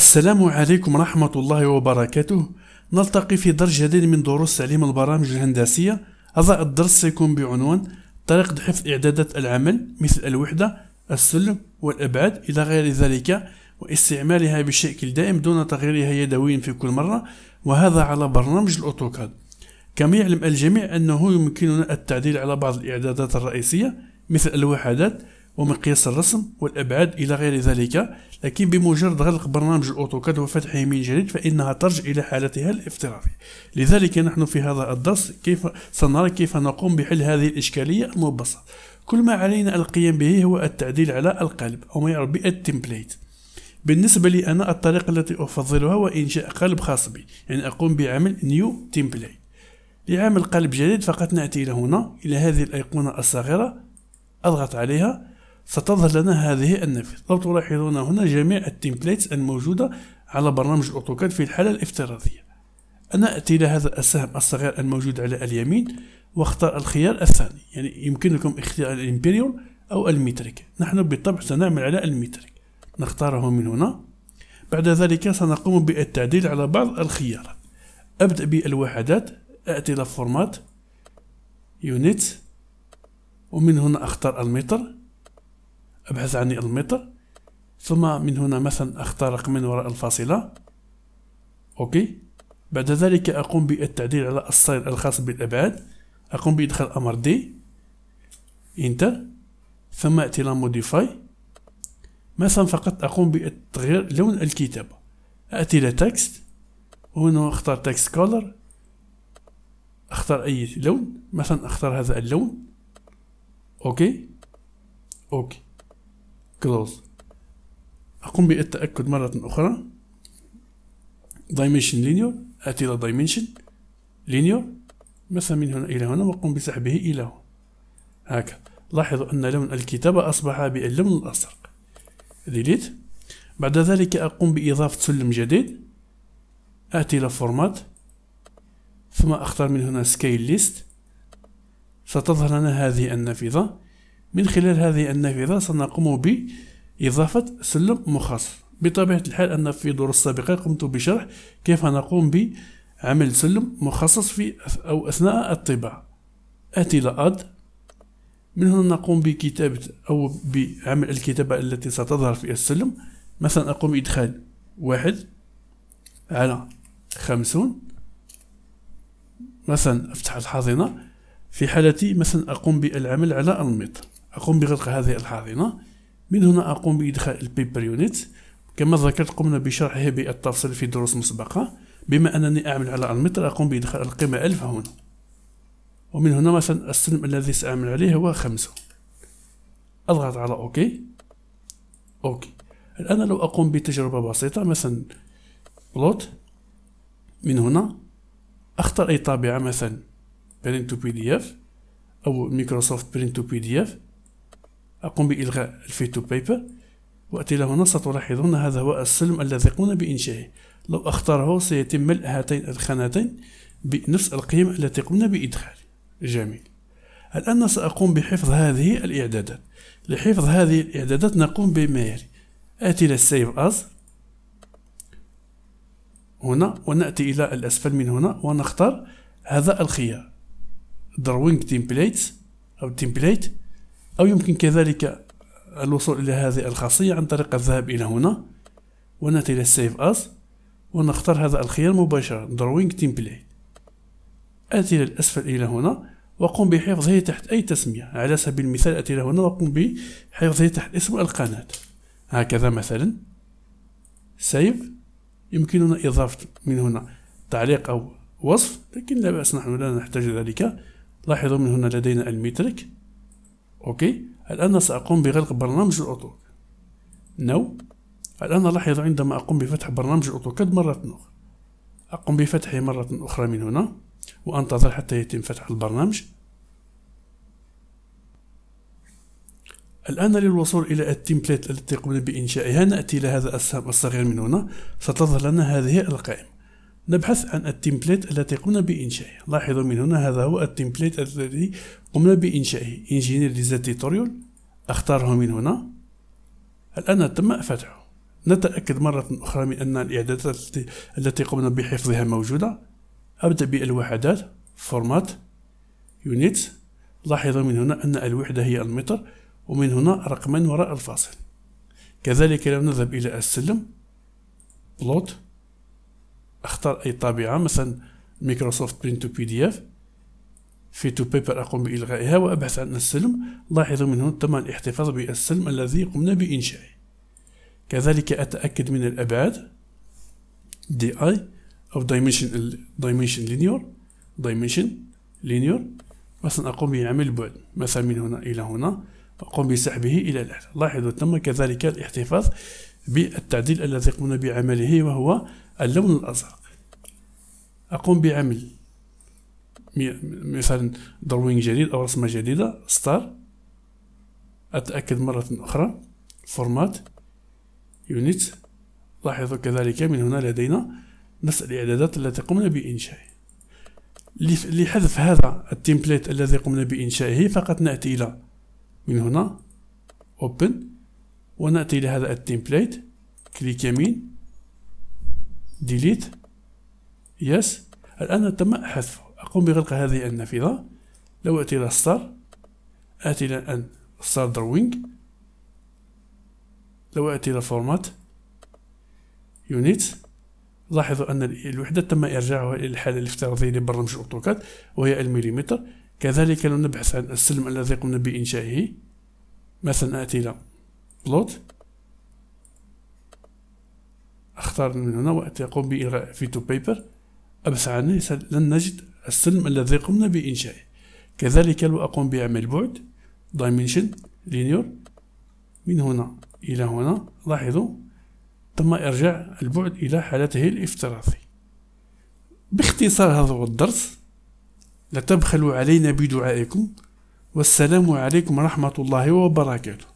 السلام عليكم ورحمة الله وبركاته نلتقي في درس جديد من دروس تعليم البرامج الهندسية هذا الدرس سيكون بعنوان طريقة حفظ إعدادات العمل مثل الوحدة السلم والأبعاد إلى غير ذلك واستعمالها بشكل دائم دون تغييرها يدويا في كل مرة وهذا على برنامج الأوتوكاد كما يعلم الجميع أنه يمكننا التعديل على بعض الإعدادات الرئيسية مثل الوحدات ومقياس الرسم والابعاد الى غير ذلك لكن بمجرد غلق برنامج الاوتوكاد وفتحه من جديد فانها ترجع الى حالتها الافتراضيه لذلك نحن في هذا الدرس كيف سنرى كيف نقوم بحل هذه الاشكاليه المبسط كل ما علينا القيام به هو التعديل على القالب او ما يعرف بالتمبليت بالنسبة لي أنا الطريقة التي أفضلها هو إنشاء قالب خاص بي يعني أقوم بعمل نيو تمبليت لعمل قالب جديد فقط نأتي إلى هنا إلى هذه الأيقونة الصغيرة أضغط عليها ستظهر لنا هذه النافذة لو تلاحظون هنا جميع التمبليتس الموجودة على برنامج الأوتوكاد في الحالة الافتراضية أنا أتي إلى هذا السهم الصغير الموجود على اليمين واختار الخيار الثاني يعني يمكنكم اختيار الإمبريور أو المترك نحن بالطبع سنعمل على المترك نختاره من هنا بعد ذلك سنقوم بالتعديل على بعض الخيارات أبدأ بالوحدات أأتي إلى فورمات يونيت ومن هنا أختار المتر أبحث عن المتر ثم من هنا مثلا أختار رقم وراء الفاصلة أوكي بعد ذلك أقوم بالتعديل على السير الخاص بالأبعاد أقوم بإدخال أمر دي انتر ثم أتي لا موديفاي مثلا فقط أقوم بتغيير لون الكتابة أتي إلى تكست وهنا أختار تكست كولر أختار أي لون مثلا أختار هذا اللون أوكي أوكي كلوز أقوم بالتأكد مرة أخرى دايمنشن لينيور آتي إلى دايمنشن لينيور مثلا من هنا إلى هنا وأقوم بسحبه إلى هنا هكذا لاحظوا أن لون الكتابة أصبح باللون الأزرق ديليت بعد ذلك أقوم بإضافة سلم جديد آتي إلى فورمات ثم أختار من هنا سكيل ليست ستظهر لنا هذه النافذة من خلال هذه النافذة سنقوم بإضافة سلم مخصص بطبيعة الحال أن في دور السابقة قمت بشرح كيف نقوم بعمل سلم مخصص في أو أثناء الطباعة آتي إلى أد من هنا نقوم بكتابة أو بعمل الكتابة التي ستظهر في السلم مثلا أقوم بإدخال واحد على خمسون مثلا أفتح الحاضنة في حالتي مثلا أقوم بالعمل على المتر أقوم بغلق هذه الحاضنة من هنا أقوم بإدخال البيبر يونت كما ذكرت قمنا بشرحه بالتفصيل في دروس مسبقة بما أنني أعمل على المتر أقوم بإدخال القيمة ألف هنا ومن هنا مثلا السلم الذي سأعمل عليه هو خمسة أضغط على أوكي أوكي الآن لو أقوم بتجربة بسيطة مثلا بلوت من هنا أختار أي طابعة مثلا برينت تو بي دي اف أو مايكروسوفت برينت تو بي دي اف أقوم بإلغاء الفيتو بيبر وأتي له نص تلاحظون هذا هو السلم الذي قمنا بإنشائه لو أختاره سيتم ملء هاتين الخانتين بنفس القيم التي قمنا بإدخاله جميل الآن سأقوم بحفظ هذه الإعدادات لحفظ هذه الإعدادات نقوم بما يلي آتي إلى السيف أز هنا ونأتي إلى الأسفل من هنا ونختار هذا الخيار دروينج تيمبليت أو تيمبليت أو يمكن كذلك الوصول إلى هذه الخاصية عن طريق الذهاب إلى هنا ونأتي إلى Save As ونختار هذا الخيار مباشرة Drawing Template آتي إلى الأسفل إلى هنا وقم بحفظه تحت أي تسمية على سبيل المثال آتي إلى هنا وقم بحفظه تحت اسم القناة هكذا مثلا Save يمكننا إضافة من هنا تعليق أو وصف لكن لا بأس نحن لا نحتاج ذلك لاحظوا من هنا لدينا المترك أوكي الآن سأقوم بغلق برنامج الاوتوكاد نو الآن لاحظ عندما أقوم بفتح برنامج الأوتوكاد مرة أخرى أقوم بفتحه مرة أخرى من هنا وأنتظر حتى يتم فتح البرنامج الآن للوصول إلى التمبلت التي قمنا بإنشائها نأتي إلى هذا السهم الصغير من هنا ستظهر لنا هذه القائمة نبحث عن التمبليت التي قمنا بإنشائه لاحظوا من هنا هذا هو التمبليت الذي قمنا بإنشائه انجينير لزات توتوريال أختاره من هنا الآن تم فتحه نتأكد مرة أخرى من أن الإعدادات التي قمنا بحفظها موجودة أبدأ بالوحدات فورمات يونيت لاحظوا من هنا أن الوحدة هي المتر ومن هنا رقمين وراء الفاصل كذلك لو نذهب إلى السلم بلوت اختار اي طابعه مثلا مايكروسوفت برينت تو بي دي اف في تو بيبر اقوم بالغائها وابحث عن السلم لاحظوا من هنا تم الاحتفاظ بالسلم الذي قمنا بانشائه كذلك اتاكد من الابعاد دي اي او دايمنشن دايمنشن لينيور دايمنشن لينيور مثلا اقوم بعمل بعد مثلا من هنا الى هنا اقوم بسحبه الى الاعلى لاحظوا تم كذلك الاحتفاظ بالتعديل الذي قمنا بعمله وهو اللون الأزرق أقوم بعمل مثلا دروينج جديد أو رسمة جديدة ستار أتأكد مرة أخرى فورمات يونت لاحظوا كذلك من هنا لدينا نفس الإعدادات التي قمنا بانشائها لحذف هذا التمبليت الذي قمنا بإنشائه فقط نأتي إلى من هنا اوبن ونأتي إلى هذا التمبليت كليك يمين ديليت يس الآن تم حذفه أقوم بغلق هذه النافذة لو أتي إلى ستار آتي إلى ان ستار دروينج لو أتي إلى فورمات يونيت لاحظوا أن الوحدة تم إرجاعها إلى الحالة الافتراضية لبرنامج أوتوكاد وهي المليمتر كذلك لو نبحث عن السلم الذي قمنا بإنشائه مثلا آتي إلى بلوت اختار من هنا وقت يقوم بإلغاء فيتو بيبر أبحث عنه لن نجد السلم الذي قمنا بإنشائه كذلك لو أقوم بعمل بعد دايمنشن لينيور من هنا إلى هنا لاحظوا تم إرجاع البعد إلى حالته الافتراضي باختصار هذا هو الدرس لا تبخلوا علينا بدعائكم والسلام عليكم ورحمة الله وبركاته